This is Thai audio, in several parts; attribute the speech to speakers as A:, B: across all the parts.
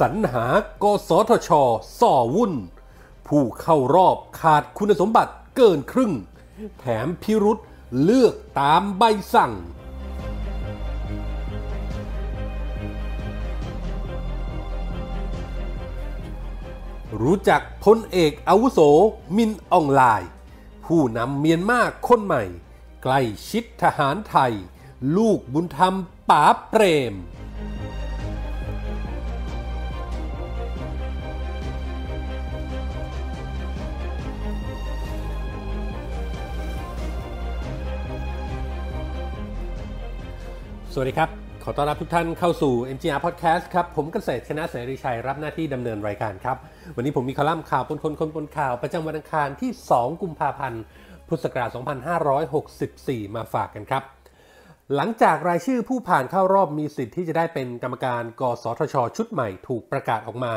A: สรรหากสทชส่อวุ่น ผู้เข้ารอบขาดคุณสมบัติเกินครึ่ง แถมพิรุษเลือกตามใบสั่ง รู้จักพลเอกอาวุโสมินอองไลาย ผู้นำเมียนมาคนใหม่ ใกล้ชิดทหารไทย ลูกบุญธรรมป๋าเปรมสวัสดีครับ ขอต้อนรับทุกท่านเข้าสู่ MGR Podcast ครับ ผมเกษตรชนะเสรีชัยรับหน้าที่ดำเนินรายการครับ วันนี้ผมมีคอลัมน์ข่าวปนคนคนปนข่าวประจำวันอังคารที่ 2 กุมภาพันธ์ พุทธศักราช 2564 มาฝากกันครับ หลังจากรายชื่อผู้ผ่านเข้ารอบมีสิทธิ์ที่จะได้เป็นกรรมการกสทช ชุดใหม่ถูกประกาศออกมา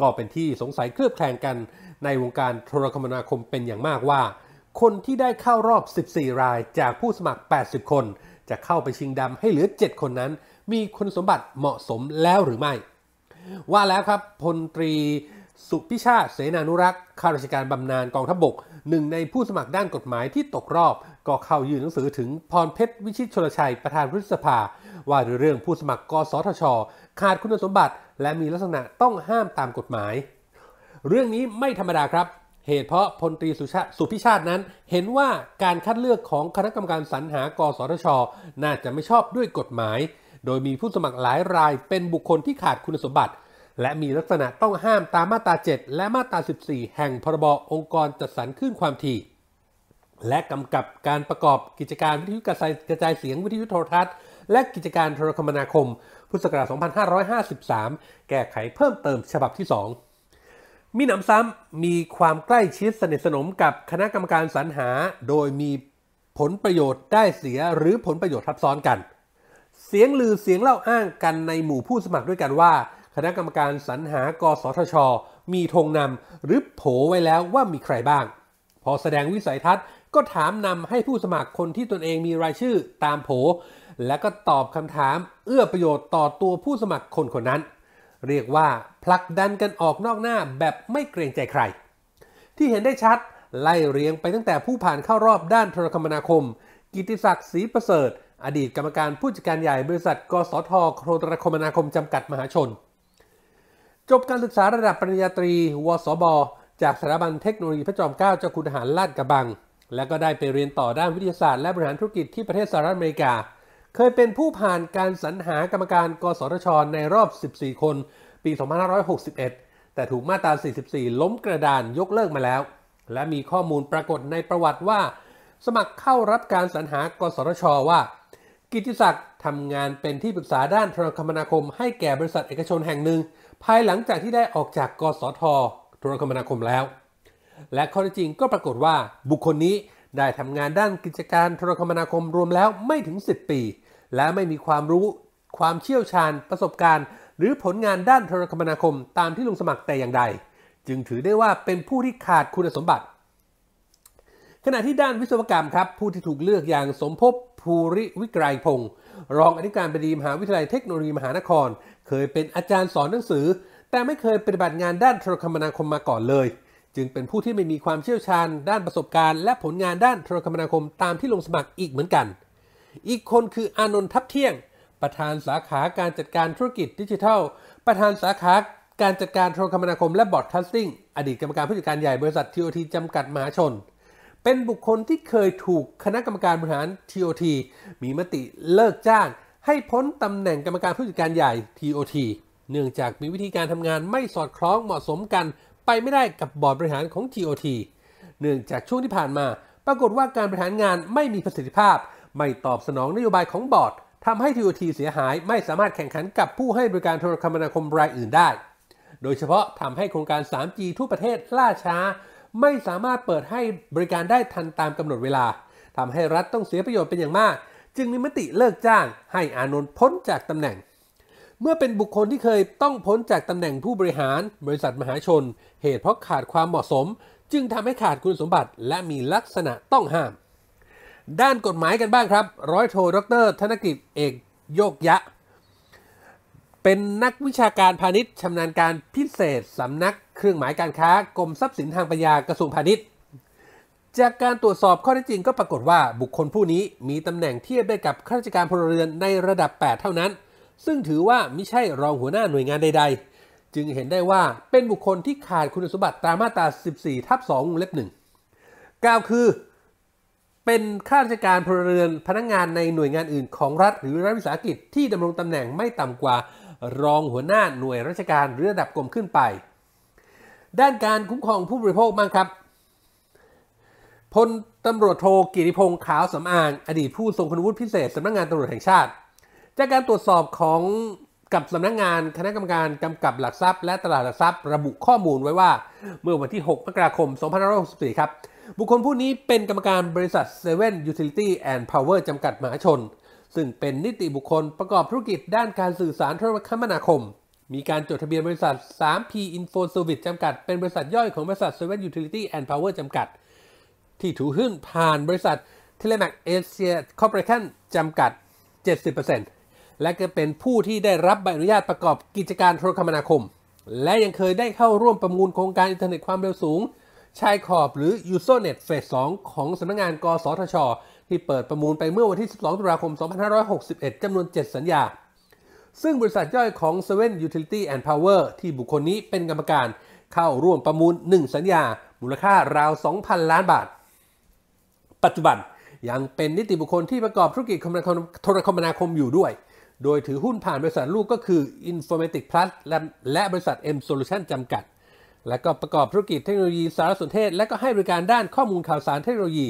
A: ก็เป็นที่สงสัยเคลือบแคลงกัน ในวงการโทรคมนาคมเป็นอย่างมากว่า คนที่ได้เข้ารอบ 14 รายจากผู้สมัคร 80 คนจะเข้าไปชิงดำให้เหลือ 7 คนนั้นมีคุณสมบัติเหมาะสมแล้วหรือไม่ ว่าแล้วครับพลตรี สุพิชาติเสนานุรักษ์ข้าราชการบำนาญกองทัพบบก หนึ่งในผู้สมัครด้านกฎหมายที่ตกรอบ ก็เข้ายื่นหนังสือถึงพรเพชร วิชิตชลชัย ประธานรัฐสภา ว่าเรื่องผู้สมัครกสทช ขาดคุณสมบัติ และมีลักษณะต้องห้ามตามกฎหมาย เรื่องนี้ไม่ธรรมดาครับเหตุเพราะพลตรีสุชาติสุพิชาตินั้นเห็นว่าการคัดเลือกของคณะกรรมการสรรหา กสทชน่าจะไม่ชอบด้วยกฎหมาย โดยมีผู้สมัครหลายรายเป็นบุคคลที่ขาดคุณสมบัติ และมีลักษณะต้องห้ามตามมาตรา 7 และมาตรา 14 แห่งพรบองค์กรจัดสรรขึ้นความถี่ และกำกับการประกอบกิจการวิทยุกระจายเสียงวิทยุโทรทัศน์ และกิจการโทรคมนาคมพุทธศักราช 2553 แก้ไขเพิ่มเติม ฉบับที่ 2มีหนำซ้ำ มีความใกล้ชิดสนิทสนมกับคณะกรรมการสรรหา โดยมีผลประโยชน์ได้เสียหรือผลประโยชน์ทับซ้อนกัน เสียงลือเสียงเล่าอ้างกันในหมู่ผู้สมัครด้วยกันว่าคณะกรรมการสรรหา กสทช มีธงนำหรือโผไว้แล้วว่ามีใครบ้าง พอแสดงวิสัยทัศน์ก็ถามนำให้ผู้สมัครคนที่ตนเองมีรายชื่อตามโผและก็ตอบคำถามเอื้อประโยชน์ต่อตัวผู้สมัครคนคนนั้นเรียกว่าผลักดันกันออกนอกหน้าแบบไม่เกรงใจใคร ที่เห็นได้ชัด ไล่เรียงไปตั้งแต่ผู้ผ่านเข้ารอบด้านโทรคมนาคม กิติศักดิ์ศรีประเสริฐ อดีตกรรมการผู้จัดการใหญ่บริษัท กสทโทรคมนาคมจำกัดมหาชน จบการศึกษาระดับปริญญาตรีวสบจากสถาบันเทคโนโลยีพระจอมเกล้าเจ้าคุณทหารลาดกระบัง และก็ได้ไปเรียนต่อด้านวิทยาศาสตร์และบริหารธุรกิจที่ประเทศสหรัฐอเมริกาเคยเป็นผู้ผ่านการสรรหากรรมการกสทชในรอบ 14 คน ปี 2561 แต่ถูกมาตรา 44 ล้มกระดานยกเลิกมาแล้ว และมีข้อมูลปรากฏในประวัติว่า สมัครเข้ารับการสรรหากสทชว่า กิติศักดิ์ทำงานเป็นที่ปรึกษาด้านโทรคมนาคม ให้แก่บริษัทเอกชนแห่งหนึ่ง ภายหลังจากที่ได้ออกจากกสทโทรคมนาคมแล้ว และข้อจจริงก็ปรากฏว่าบุคคลนี้ได้ทำงานด้านกิจการโทรคมนาคมรวมแล้วไม่ถึง 10 ปี และไม่มีความรู้ความเชี่ยวชาญ ประสบการณ์ หรือผลงานด้านโทรคมนาคมตามที่ลงสมัครแต่อย่างใด จึงถือได้ว่าเป็นผู้ที่ขาดคุณสมบัติ ขณะที่ด้านวิศวกรรมครับ ผู้ที่ถูกเลือกอย่างสมภพภูริวิกรัยพงศ์รองอธิการบดีมหาวิทยาลัยเทคโนโลยีมหานคร เคยเป็นอาจารย์สอนหนังสือ แต่ไม่เคยปฏิบัติงานด้านโทรคมนาคมมาก่อนเลยจึงเป็นผู้ที่ไม่มีความเชี่ยวชาญ ด้านประสบการณ์ และผลงานด้านโทรคมนาคมตามที่ลงสมัครอีกเหมือนกัน อีกคนคืออานนท์ทับเที่ยง ประธานสาขาการจัดการธุรกิจดิจิทัล ประธานสาขาการจัดการโทรคมนาคมและบอร์ดคัสติ้งอดีตกรรมการผู้จัดการใหญ่บริษัททีโอทีจำกัดมหาชน เป็นบุคคลที่เคยถูกคณะกรรมการบริหารทีโอทีมีมติเลิกจ้างให้พ้นตำแหน่งกรรมการผู้จัดการใหญ่ทีโอทีเนื่องจากมีวิธีการทำงานไม่สอดคล้องเหมาะสมกันไปไม่ได้กับบอร์ดบริหารของ TOT เนื่องจากช่วงที่ผ่านมา ปรากฏว่าการบริหารงานไม่มีประสิทธิภาพไม่ตอบสนองนโยบายของบอร์ดทำให้ TOT เสียหายไม่สามารถแข่งขันกับผู้ให้บริการโทรคมนาคมรายอื่นได้ โดยเฉพาะทำให้โครงการ 3G ทั่วประเทศล่าช้า ไม่สามารถเปิดให้บริการได้ทันตามกำหนดเวลาทำให้รัฐต้องเสียประโยชน์เป็นอย่างมาก จึงมีมติเลิกจ้าง ให้อานนท์พ้นจากตำแหน่งเมื่อเป็นบุคคลที่เคยต้องพ้นจากตำแหน่งผู้บริหาร บริษัทมหาชน เหตุเพราะขาดความเหมาะสม จึงทำให้ขาดคุณสมบัติและมีลักษณะต้องห้าม ด้านกฎหมายกันบ้างครับ ร้อยโทดรธนกิจเอก โยกยะ เป็นนักวิชาการพาณิชย์ชำนาญการพิเศษสำนักเครื่องหมายการค้ากรมทรัพย์สินทางปัญญากระทรวงพาณิชย์ จากการตรวจสอบข้อเท็จจริงก็ปรากฏว่า บุคคลผู้นี้มีตำแหน่งเทียบได้กับข้าราชการพลเรือนในระดับ 8 เท่านั้นซึ่งถือว่าไม่ใช่รองหัวหน้าหน่วยงานใด ๆ จึงเห็นได้ว่าเป็นบุคคลที่ขาดคุณสมบัติตามมาตรา 14ทับ2งเล็บหนึ่งกล่าวคือเป็นข้าราชการพลเรือนพนักงงานในหน่วยงานอื่นของรัฐหรือรัฐวิสาหกิจที่ดำรงตำแหน่งไม่ต่ำกว่ารองหัวหน้าหน่วยราชการหรือระดับกรมขึ้นไป ด้านการคุ้มครองผู้บริโภคบ้างครับพลตำรวจโทกิติพงศ์ขาวสำอางอดีตผู้ทรงคุณวุฒิพิเศษสำนักงงานตำรวจแห่งชาติจากการตรวจสอบของกับสำนักงงานคณะกรรมการกำกับหลักทรัพย์และตลาดหลักทรัพย์ ระบุข้อมูลไว้ว่าเมื่อวันที่ 6 มกราคม 2564 ครับ บุคคลผู้นี้เป็นกรรมการบริษัท Seven Utility and Power จำกัดมหาชน ซึ่งเป็นนิติบุคคลประกอบธุรกิจด้านการสื่อสารโทรคมนาคม มีการจดทะเบียนบริษัท 3P Info Service จำกัดเป็นบริษัทย่อยของบริษัท Seven Utility and Power จำกัด ที่ถือหุ้นผ่านบริษัท Telemac Asia Corporation จำกัด 70%และก็เป็นผู้ที่ได้รับใบอนุญาตประกอบกิจการโทรคมนาคม และยังเคยได้เข้าร่วมประมูลโครงการอินเทอร์เน็ตความเร็วสูง ชายขอบหรือยูโซเน็ตเฟสสองของสำนักงงานกสทช ที่เปิดประมูลไปเมื่อวันที่ 12ตุลาคม 2561จำนวน 7 สัญญา ซึ่งบริษัทย่อยของ Seven Utility and Power ที่บุคคลนี้เป็นกรรมการเข้าร่วมประมูล 1 สัญญา มูลค่าราว 2,000 ล้านบาท ปัจจุบันยังเป็นนิติบุคคลที่ประกอบธุรกิจโทรคมนาคมอยู่ด้วยโดยถือหุ้นผ่านบริษัทลูกก็คือ Informatic Plus และและบริษัท M Solution จำกัด และก็ประกอบธุรกิจเทคโนโลยีสารสนเทศและก็ให้บริการด้านข้อมูลข่าวสารเทคโนโลยี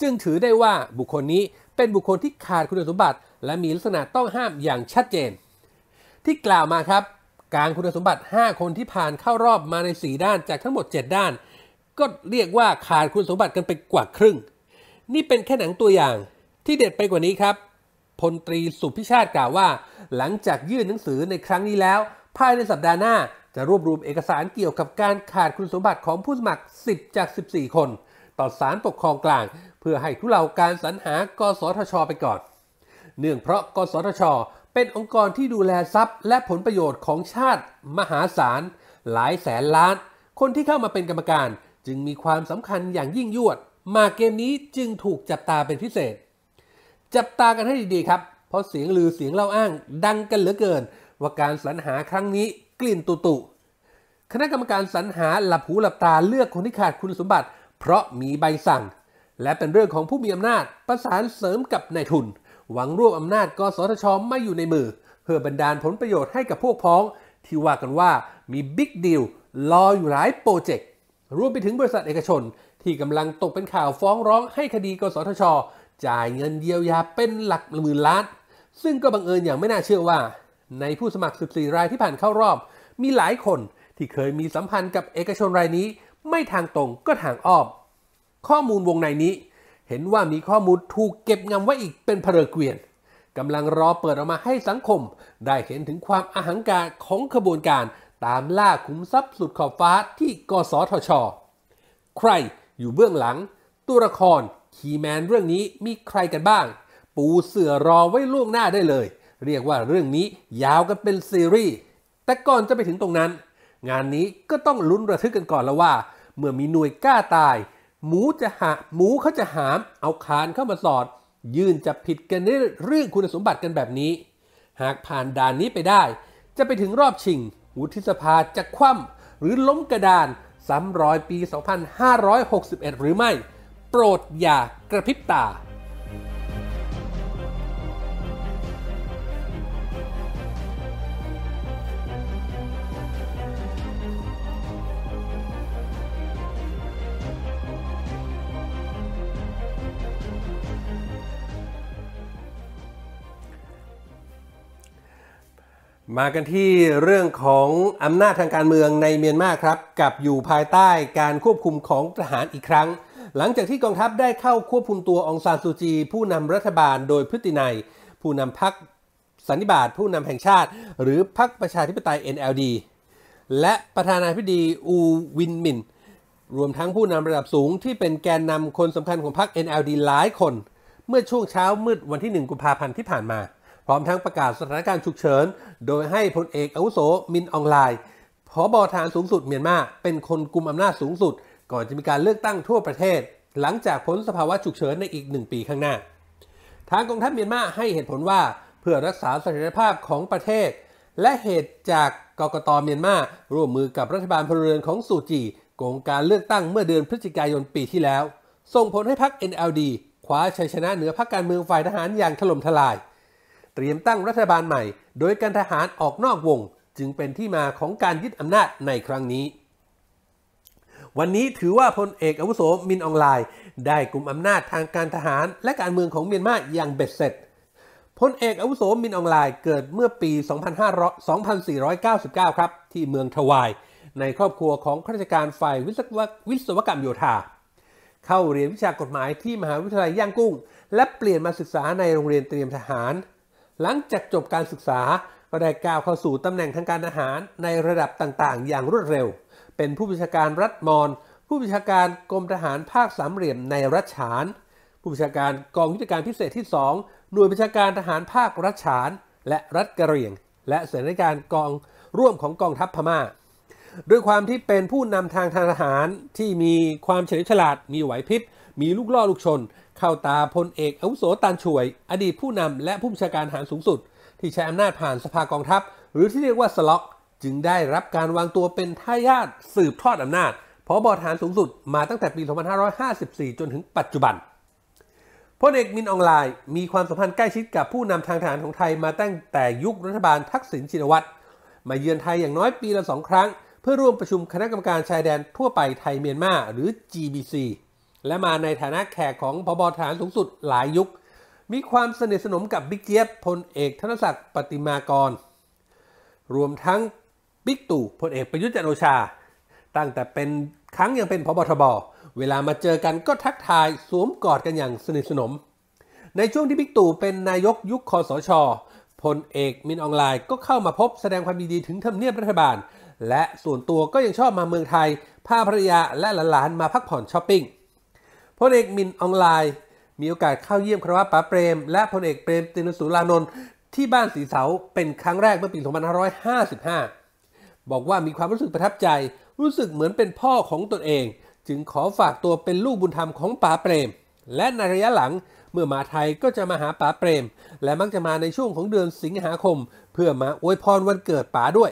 A: จึงถือได้ว่าบุคคลนี้เป็นบุคคลที่ขาดคุณสมบัติ และมีลักษณะต้องห้ามอย่างชัดเจน ที่กล่าวมาครับการคุณสมบัติ 5 คนที่ผ่านเข้ารอบมาใน 4 ด้านจากทั้งหมด 7 ด้าน ก็เรียกว่าขาดคุณสมบัติกันไปกว่าครึ่ง นี่เป็นแค่หนังตัวอย่าง ที่เด็ดไปกว่านี้ครับพลตรีสุพิชาติกล่าวว่า หลังจากยื่นหนังสือในครั้งนี้แล้ว ภายในสัปดาห์หน้าจะรวบรวมเอกสารเกี่ยวกับการขาดคุณสมบัติของผู้สมัคร 10 จาก 14 คน ต่อศาลปกครองกลาง เพื่อให้ทุเลาการสรรหา กสทช ไปก่อน เนื่องเพราะ กสทช เป็นองค์กรที่ดูแลทรัพย์ และผลประโยชน์ของชาติ มหาศาลหลายแสนล้าน คนที่เข้ามาเป็นกรรมการจึงมีความสำคัญอย่างยิ่งยวด มาเกมนี้จึงถูกจับตาเป็นพิเศษจับตากันให้ดี ๆ ครับ เพราะเสียงลือเสียงเล่าอ้างดังกันเหลือเกิน ว่าการสรรหาครั้งนี้กลิ่นตุตุคณะกรรมการสรรหาหลับหูหลับตาเลือกคนที่ขาดคุณสมบัติ เพราะมีใบสั่ง และเป็นเรื่องของผู้มีอำนาจประสานเสริมกับนายทุน หวังรวบอำนาจกสทช ไม่อยู่ในมือ เพื่อบรรดาลผลประโยชน์ให้กับพวกพ้องที่ว่ากันว่ามีบิ๊กดีลรออยู่หลายโปรเจกต์รวมไปถึงบริษัทเอกชน ที่กำลังตกเป็นข่าวฟ้องร้อง ให้คดีกสทชจ่ายเงินเยียวยาเป็นหลักหมื่นล้านซึ่งก็บังเอิญอย่างไม่น่าเชื่อว่า ในผู้สมัคร 14 รายที่ผ่านเข้ารอบ มีหลายคนที่เคยมีสัมพันธ์กับเอกชนรายนี้ ไม่ทางตรงก็ทางอ้อมข้อมูลวงในนี้ เห็นว่ามีข้อมูลถูกเก็บงำไว้อีกเป็นเพลเกวียนกำลังรอเปิดออกมาให้สังคม ได้เห็นถึงความอาหังการของขบวนการตามล่าขุมทรัพย์ สุดขอบฟ้า ที่กสทช ใครอยู่เบื้องหลัง ตัวละครคีแมนเรื่องนี้มีใครกันบ้าง ปูเสือรอไว้ล่วงหน้าได้เลย เรียกว่าเรื่องนี้ยาวกันเป็นซีรีส์แต่ก่อนจะไปถึงตรงนั้น งานนี้ก็ต้องลุ้นระทึกกันก่อนแล้วว่า เมื่อมีหน่วยกล้าตาย หมูจะหาหมูเขาจะหาม เอาคานเข้ามาสอด ยื่นจะผิดกันในเรื่องคุณสมบัติกันแบบนี้ หากผ่านด่านนี้ไปได้ จะไปถึงรอบชิงวุฒิสภาจะคว่ำหรือล้มกระดานซ้ำรอยปี2561หรือไม่โปรดอย่ากระพริบตา มากันที่เรื่องของอำนาจทางการเมืองในเมียนมาครับกับอยู่ภายใต้การควบคุมของทหารอีกครั้งหลังจากที่กองทัพได้เข้าควบคุมตัวองซานซูจีผู้นำรัฐบาลโดยพฤตินัยผู้นำพักสันนิบาตผู้นำแห่งชาติ หรือพักประชาธิปไตย NLD และประธานาธิบดีอูวินมิน รวมทั้งผู้นำระดับสูงที่เป็นแกนนำคนสำคัญของพรรค NLD หลายคน เมื่อช่วงเช้ามืดวันที่1กุมภาพันธ์ที่ผ่านมา พร้อมทั้งประกาศสถานการณ์ฉุกเฉินโดยให้พลเอกอาวุโสมินอองไลน์ผบฐานสูงสุดเมียนมาเป็นคนกุมอำนาจสูงสุดก่อนจะมีการเลือกตั้งทั่วประเทศ หลังจากพ้นสภาวะฉุกเฉินในอีกหนึ่งปีข้างหน้า ทางกองทัพเมียนมาให้เหตุผลว่าเพื่อรักษาเสถียรภาพของประเทศ และเหตุจากกกตเมียนมาร่วมมือกับรัฐบาลพลเรือนของสูจีโกงการเลือกตั้งเมื่อเดือนพฤศจิกายนปีที่แล้ว ส่งผลให้พรรค NLD คว้าชัยชนะเหนือพรรคการเมืองฝ่ายทหารอย่างถล่มทลาย เตรียมตั้งรัฐบาลใหม่ โดยการทหารออกนอกวงจึงเป็นที่มาของการยึดอำนาจในครั้งนี้วันนี้ถือว่าพลเอกอาวุโสมินอองไลน์ ได้กลุ่มอำนาจทางการทหาร และการเมืองของเมียนมาอย่างเบ็ดเสร็จ พลเอกอาวุโสมินอองไลน์เกิดเมื่อปี 2499 ครับที่เมืองทวาย ในครอบครัวของข้าราชการฝ่ายวิศวกรรมโยธา เข้าเรียนวิชากฎหมายที่มหาวิทยาลัยย่างกุ้ง และเปลี่ยนมาศึกษาในโรงเรียนเตรียมทหาร หลังจากจบการศึกษาก็ได้ก้าวเข้าสู่ตำแหน่งทางการทหารในระดับต่างๆ อย่างรวดเร็วเป็นผู้บัญชาการรัฐมอน ผู้บัญชาการกรมทหารภาคสามเหลี่ยมในรัชฉาน ผู้บัญชาการกองยุทธการพิเศษที่2หน่วยบัญชาการทหารภาครัชฉาน และรัฐกะเหรี่ยง และเสนาธิการกองร่วมของกองทัพพม่า ด้วยความที่เป็นผู้นำทางทางทหารที่มีความเฉลียวฉลาด มีไหวพริบ มีลูกล่อลูกชน เข้าตาพลเอกอาวุโสตันช่วย อดีตผู้นำและผู้บัญชาการทหารสูงสุด ที่ใช้อำนาจผ่านสภากองทัพ หรือที่เรียกว่าสล็อกจึงได้รับการวางตัวเป็นทายาทสืบทอดอำนาจพบอฐานสูงสุดมาตั้งแต่ปี 2554 จนถึงปัจจุบัน พลเอกมินอองไลน์มีความสัมพันธ์ใกล้ชิดกับผู้นำทางทหารของไทยมาตั้งแต่ยุครัฐบาลทักษิณชินวัตร มาเยือนไทยอย่างน้อยปีละสองครั้ง เพื่อร่วมประชุมคณะกรรมการชายแดนทั่วไปไทยเมียนมาหรือ GBC และมาในฐานะแขกของพบอฐานสูงสุดหลายยุค มีความสนิทสนมกับบิ๊กเจี๊ยบพลเอกธนศักดิ์ปฏิมากร รวมทั้งบิ๊กตู่พลเอกประยุทธ์จันโอชา ตั้งแต่เป็นครั้งยังเป็นพบทบ เวลามาเจอกันก็ทักทายสวมกอดกันอย่างสนิทสนม ในช่วงที่บิ๊กตู่เป็นนายกยุคคอสชพลเอกมินออนไลน์ก็เข้ามาพบแสดงความดีถึงทำเนียบรัฐบาล และส่วนตัวก็ยังชอบมาเมืองไทยพาภรรยาและหลานๆมาพักผ่อนช้อปปิ้งพลเอกมินออนไลน์ มีโอกาสเข้าเยี่ยมครวาป๋าเปรม และพลเอกเปรมตินสุรานนท์ที่บ้านสีเสาเป็นครั้งแรกเมื่อปี2555บอกว่ามีความรู้สึกประทับใจ รู้สึกเหมือนเป็นพ่อของตนเอง จึงขอฝากตัวเป็นลูกบุญธรรมของป๋าเปรม และในระยะหลัง เมื่อมาไทยก็จะมาหาป๋าเปรม และมักจะมาในช่วงของเดือนสิงหาคม เพื่อมาอวยพรวันเกิดป๋าด้วย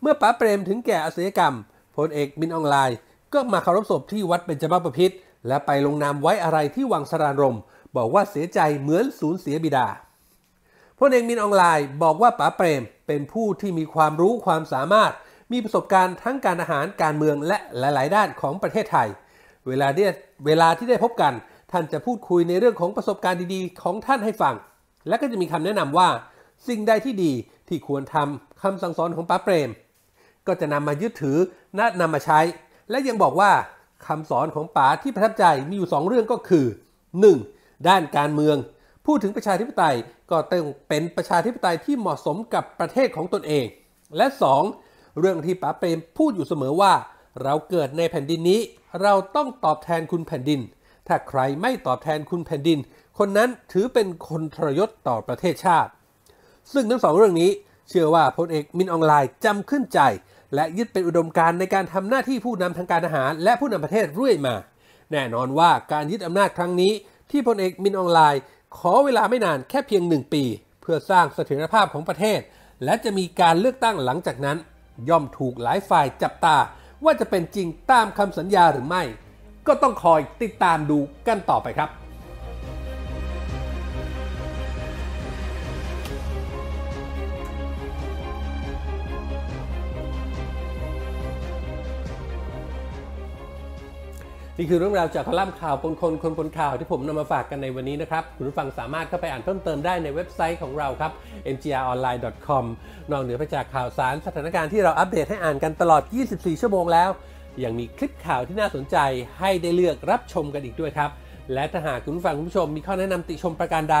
A: เมื่อป๋าเปรมถึงแก่อาชยกรรมพลเอกมินออนไลน์ก็มาเคารพศพที่วัดเป็นจมาะพิษและไปลงนามไว้อะไรที่วังสรานรมบอกว่าเสียใจเหมือนสูญเสียบิดาพลเอกมินออนไลน์บอกว่าป๋าเปรมเป็นผู้ที่มีความรู้ความสามารถ มีประสบการณ์ทั้งการอาหารการเมืองและหลาย ๆ ด้านของประเทศไทย เวลาที่เวลาที่ได้พบกันท่านจะพูดคุยในเรื่องของประสบการณ์ดีๆ ของท่านให้ฟัง และก็จะมีคำแนะนำว่า สิ่งใดที่ดีที่ควรทำคำสั่งสอนของป้าเปรม ก็จะนำมายึดถือนดนำมาใช้ และยังบอกว่าคำสอนของป๋าที่ประทับใจมีอยู่ 2 เรื่องก็คือ 1. ด้านการเมืองพูดถึงประชาธิปไตยก็ต้องเป็นประชาธิปไตยที่เหมาะสมกับประเทศของตนเอง และ2เรื่องที่ป๋าเปรมพูดอยู่เสมอว่า เราเกิดในแผ่นดินนี้ เราต้องตอบแทนคุณแผ่นดิน ถ้าใครไม่ตอบแทนคุณแผ่นดิน คนนั้นถือเป็นคนทรยศต่อประเทศชาติ ซึ่งทั้งสองเรื่องนี้ เชื่อว่าพลเอกมินออนไลน์จำขึ้นใจและยึดเป็นอุดมการณ์ในการทำหน้าที่ผู้นำทางการทาหาร และผู้นำประเทศเรื่อยมาแน่นอนว่าการยึดอำนาจครั้งนี้ที่พลเอกมินออนไลน์ขอเวลาไม่นานแค่เพียงหนึ่งปี เพื่อสร้างเสถียรภาพของประเทศ และจะมีการเลือกตั้งหลังจากนั้น ย่อมถูกหลายฝ่ายจับตา ว่าจะเป็นจริงตามคำสัญญาหรือไม่ ก็ต้องคอยติดตามดูกันต่อไปครับนี่คือเรื่องราวจากคอลัมน์ข่าวปนคนคนปนข่าวที่ผมนำมาฝากกันในวันนี้นะครับ คุณผู้ฟังสามารถเข้าไปอ่านเพิ่มเติมได้ในเว็บไซต์ของเราครับ mgronline.com นอกเหนือไปจากข่าวสารสถานการณ์ที่เราอัปเดตให้อ่านกันตลอด 24 ชั่วโมงแล้ว ยังมีคลิปข่าวที่น่าสนใจให้ได้เลือกรับชมกันอีกด้วยครับ และถ้าหากคุณผู้ฟังคุณผู้ชม มีข้อแนะนำติชมประการใด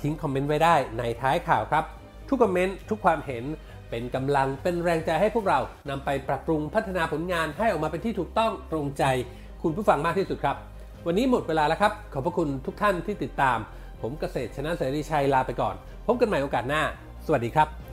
A: ทิ้งคอมเมนต์ไว้ได้ในท้ายข่าวครับ ทุกคอมเมนต์ทุกความเห็นเป็นกำลังเป็นแรงใจให้พวกเรานำไปปรับปรุงพัฒนาผลงานให้ออกมาเป็นที่ถูกต้องตรงใจคุณผู้ฟังมากที่สุดครับวันนี้หมดเวลาแล้วครับขอบพระคุณทุกท่านที่ติดตามผมเกษตรชนะเสรีชัยลาไปก่อน พบกันใหม่โอกาสหน้าสวัสดีครับ